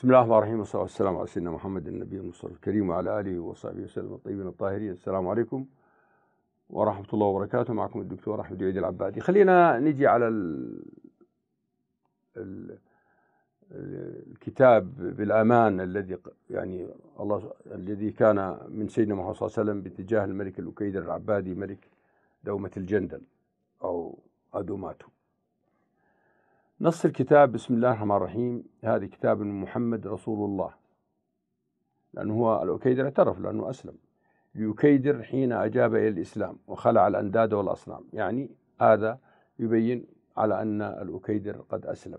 بسم الله الرحمن الرحيم والصلاة والسلام على سيدنا محمد النبي المصطفى الكريم وعلى آله وصحبه وسلم الطيبين الطاهرين السلام عليكم ورحمة الله وبركاته معكم الدكتور أحمد عيد العبادي خلينا نجي على ال... ال... الكتاب بالأمان الذي يعني الله الذي كان من سيدنا محمد صلى الله عليه وسلم باتجاه الملك الوكيدر العبادي ملك دومة الجندل أو أدوماتو نص الكتاب بسم الله الرحمن الرحيم هذا كتاب من محمد رسول الله لأنه هو الأكيدر اعترف لأنه أسلم ليكيدر حين أجاب إلى الإسلام وخلع الأنداد والأصنام يعني هذا يبين على أن الأكيدر قد أسلم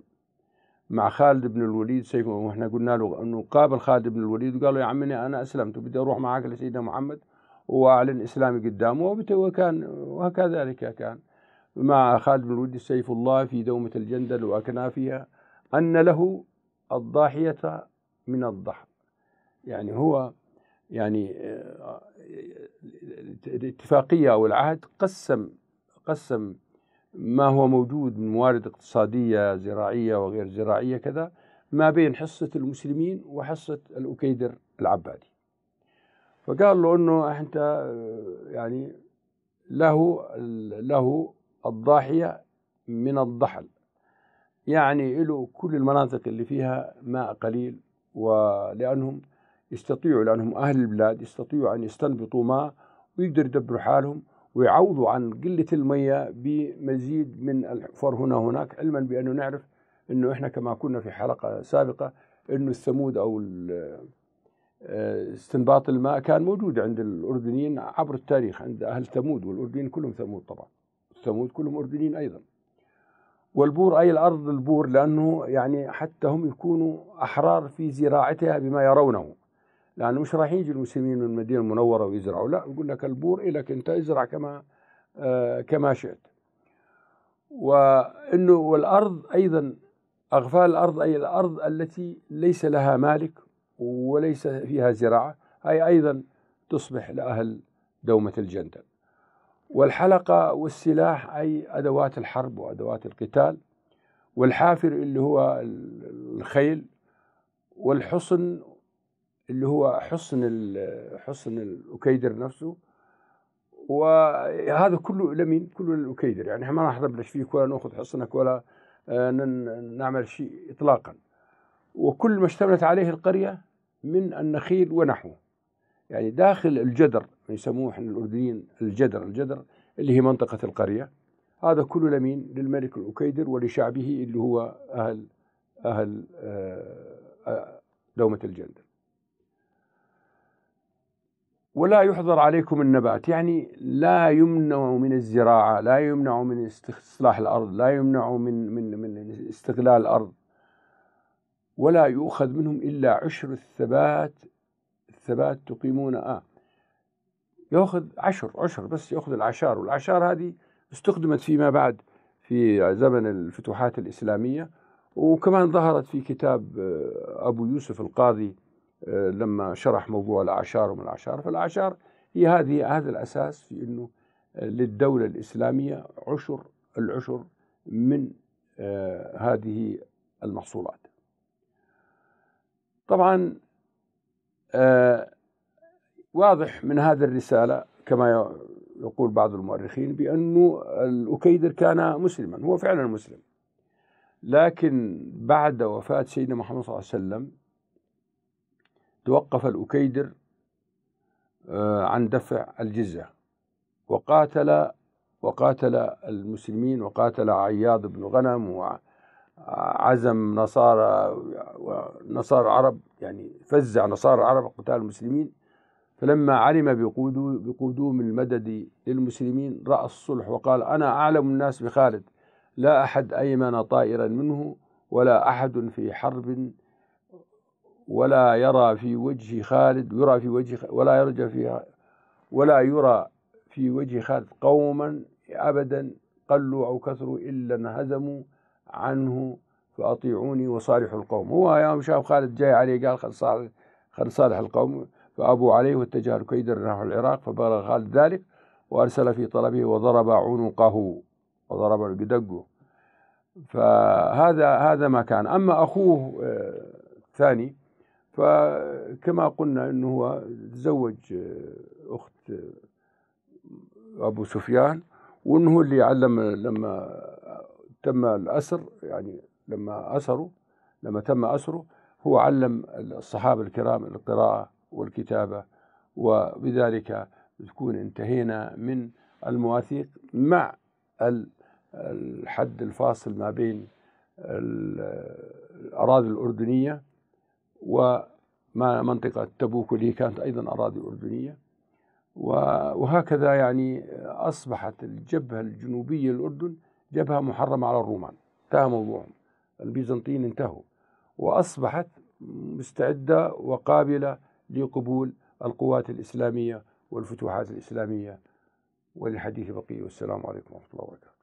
مع خالد بن الوليد سيف واحنا قلنا له انه قابل خالد بن الوليد وقال له يا عمي انا اسلمت وبدي اروح معك لسيدنا محمد واعلن اسلامي قدامه وكان وكذلك كان مع خالد بن الوليد سيف الله في دومة الجندل وأكنافها أن له الضاحية من الضحى يعني هو يعني الاتفاقية آه، أو العهد قسم قسم ما هو موجود من موارد اقتصادية زراعية وغير زراعية كذا ما بين حصة المسلمين وحصة الأكيدر العبادي فقال له أنه أنت آه، يعني له له الضاحية من الضحل يعني له كل المناطق اللي فيها ماء قليل ولأنهم يستطيعوا لأنهم أهل البلاد يستطيعوا أن يستنبطوا ماء ويقدروا يدبروا حالهم ويعوضوا عن قلة المية بمزيد من الحفر هنا هناك علما بأنه نعرف أنه إحنا كما كنا في حلقة سابقة أنه الثمود أو آه، استنباط الماء كان موجود عند الأردنيين عبر التاريخ عند أهل ثمود والأردنيين كلهم ثمود طبعا ثمود كلهم أردنيين أيضا والبور أي الأرض البور لأنه يعني حتى هم يكونوا أحرار في زراعتها بما يرونه لأنه مش راح يجي المسلمين من المدينة المنورة ويزرعوا لا يقول لك البور لك أنت ازرع كما آه كما شئت وأنه والأرض أيضا أغفال الأرض أي الأرض التي ليس لها مالك وليس فيها زراعة هي أيضا تصبح لأهل دومة الجندل والحلقة والسلاح أي أدوات الحرب وأدوات القتال والحافر اللي هو الخيل والحصن اللي هو حصن حصن الأكيدر نفسه وهذا كله لمين؟ كله للأكيدر يعني ما راح نبلش فيك ولا ناخذ حصنك ولا آه، نعمل شيء إطلاقا وكل ما اشتملت عليه القرية من النخيل ونحوه يعني داخل الجدر يعني يسموه احنا الاردنيين الجدر الجدر اللي هي منطقه القريه هذا كله لمين للملك الاكيدر ولشعبه اللي هو اهل اهل آه، دومه الجندل ولا يحظر عليكم النبات يعني لا يمنع من الزراعة لا يمنع من استصلاح الأرض لا يمنع من, من, من استغلال الأرض ولا يؤخذ منهم إلا عشر الثبات ثبات تقيمون آه ياخذ عشر عشر بس ياخذ العشار والعشار هذه استخدمت فيما بعد في زمن الفتوحات الإسلامية وكمان ظهرت في كتاب آه، أبو يوسف القاضي آه، لما شرح موضوع الأعشار وما الأعشار فالأعشار هي هذه هذا الأساس في أنه آه، للدولة الإسلامية عشر العشر من هذه المحصولات طبعا آه، واضح من هذه الرسالة كما يقول بعض المؤرخين بأنه الأكيدر كان مسلما هو فعلا مسلم لكن بعد وفاة سيدنا محمد صلى الله عليه وسلم توقف الأكيدر آه، عن دفع الجزة وقاتل وقاتل المسلمين وقاتل عياض بن غنم عزم نصارى ونصارى العرب يعني فزع نصارى العرب قتال المسلمين فلما علم بقدوم المدد للمسلمين رأى الصلح وقال أنا أعلم الناس بخالد لا أحد أيمن طائرا منه ولا أحد في حرب ولا يرى في وجه خالد يرى في وجه ولا يرجى في ولا يرى في وجه خالد قوما أبدا قلوا أو كثروا إلا انهزموا عنه فأطيعوني وصالح القوم هو يوم شاف خالد جاي عليه قال خل صالح, صالح القوم فأبوا عليه واتجه الكيد نحو العراق فبلغ خالد ذلك وأرسل في طلبه وضرب عنقه وضرب بدقه فهذا هذا ما كان أما أخوه آه، الثاني فكما قلنا أنه هو تزوج آه، أخت آه، أبو سفيان وأنه اللي علم لما تم الأسر يعني لما أسروا لما تم أسره هو علم الصحابة الكرام القراءة والكتابة وبذلك تكون انتهينا من المواثيق مع الحد الفاصل ما بين الأراضي الأردنية وما منطقة تبوك اللي كانت أيضا أراضي أردنية وهكذا يعني أصبحت الجبهة الجنوبية للأردن جبهة محرمة على الرومان انتهى موضوعهم البيزنطيين انتهوا وأصبحت مستعدة وقابلة لقبول القوات الإسلامية والفتوحات الإسلامية وللحديث بقية والسلام عليكم ورحمة الله وبركاته